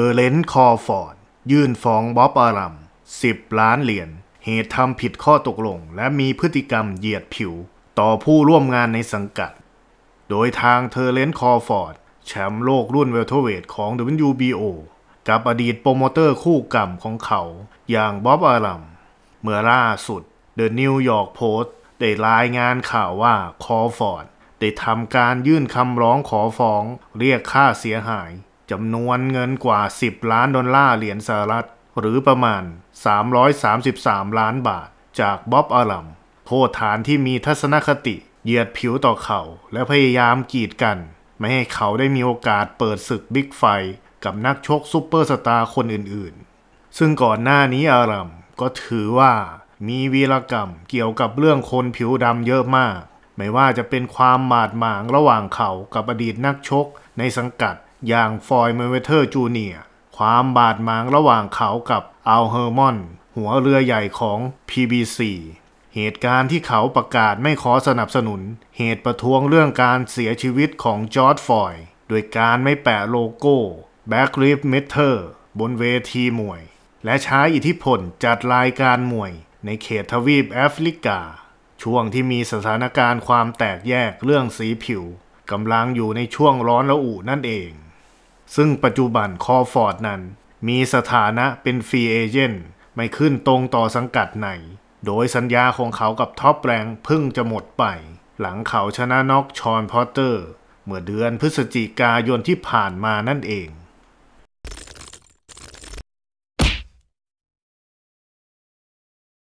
อร์เลนต์คอฟอร์ดยื่นฟ้องบ๊อบอารัมสิบล้านเหรียญเหตุทำผิดข้อตกลง และมีพฤติกรรมเหยียดผิวต่อผู้ร่วมงานในสังกัด โดยทางเทอร์เลนต์คอฟอร์ดแชมป์โลกรุ่นเวลทเวทของ WBO กับอดีตโปรโมเตอร์คู่กรรมของเขา อย่างบ๊อบอารัมเมื่อล่าสุดเดอะนิวยอร์กโพสต์ได้รายงานข่าวว่าคอฟอร์ดได้ทำการยื่นคำร้องขอฟ้องเรียกค่าเสียหายจำนวนเงินกว่า 10 ล้านดอลลาร์เหรียญสหรัฐหรือประมาณ 333 ล้านบาท จากบ๊อบอารัมโทษฐานที่มีทัศนคติเหยียดผิวต่อเขาและพยายามกีดกัน ไม่ให้เขาได้มีโอกาสเปิดศึกบิ๊กไฟกับนักชกซูเปอร์สตาร์คนอื่นๆ ซึ่งก่อนหน้านี้อารัมก็ถือว่ามีวีรกรรมเกี่ยวกับเรื่องคนผิวดำเยอะมาก ไม่ว่าจะเป็นความบาดหมางระหว่างเขากับอดีตนักชกในสังกัดอย่างฟอยเมเวเทอร์จูเนียความบาดหมางระหว่างเขากับอัลเฮอร์มอน หัวเรือใหญ่ของ PBC เหตุการณ์ที่เขาประกาศไม่ขอสนับสนุน เหตุประท้วงเรื่องการเสียชีวิตของจอร์ดฟอยด้ดยการไม่แปะโลโก้ b บ a c k l i เม m ทอ t e r บนเวทีมวย และใช้อิทธิพลจัดรายการมวยในเขตทวีปแอฟริกา ช่วงที่มีสถานการณ์ ความแตกแยกเรื่องสีผิวกำลังอยู่ในช่วงร้อนระอุนั่นเองซึ่งปัจจุบันคอฟอร์ดนั้น มีสถานะเป็นฟรีเอเจนต์ ไม่ขึ้นตรงต่อสังกัดไหน โดยสัญญาของเขากับท็อปแรงเพิ่งจะหมดไป หลังเขาชนะน็อกชอนพอตเตอร์ เมื่อเดือนพฤศจิกายนที่ผ่านมานั่นเอง